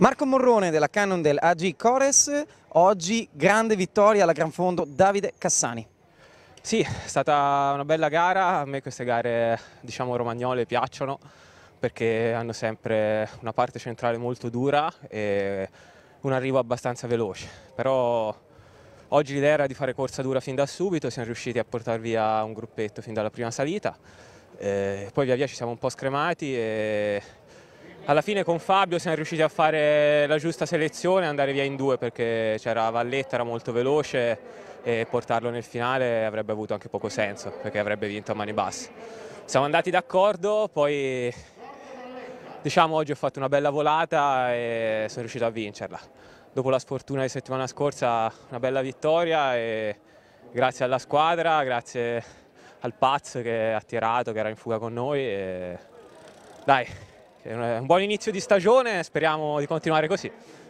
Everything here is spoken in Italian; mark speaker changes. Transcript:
Speaker 1: Marco Morrone della Canon del AG Cores, oggi grande vittoria alla Gran Fondo Davide Cassani. Sì, è
Speaker 2: stata una bella gara, a me queste gare diciamo romagnole piacciono perché hanno sempre una parte centrale molto dura e un arrivo abbastanza veloce, però oggi l'idea era di fare corsa dura fin da subito, siamo riusciti a portare via un gruppetto fin dalla prima salita, e eh, poi via via ci siamo un po' scremati e alla fine con Fabio siamo riusciti a fare la giusta selezione e andare via in due perché c'era Valletta, era molto veloce e portarlo nel finale avrebbe avuto anche poco senso perché avrebbe vinto a mani basse. Siamo andati d'accordo, poi diciamo oggi ho fatto una bella volata e sono riuscito a vincerla. Dopo la sfortuna di settimana scorsa una bella vittoria e grazie alla squadra, grazie al Paz che ha tirato, che
Speaker 3: era in fuga con noi. E... Dai, è un buon inizio di stagione, speriamo di continuare così.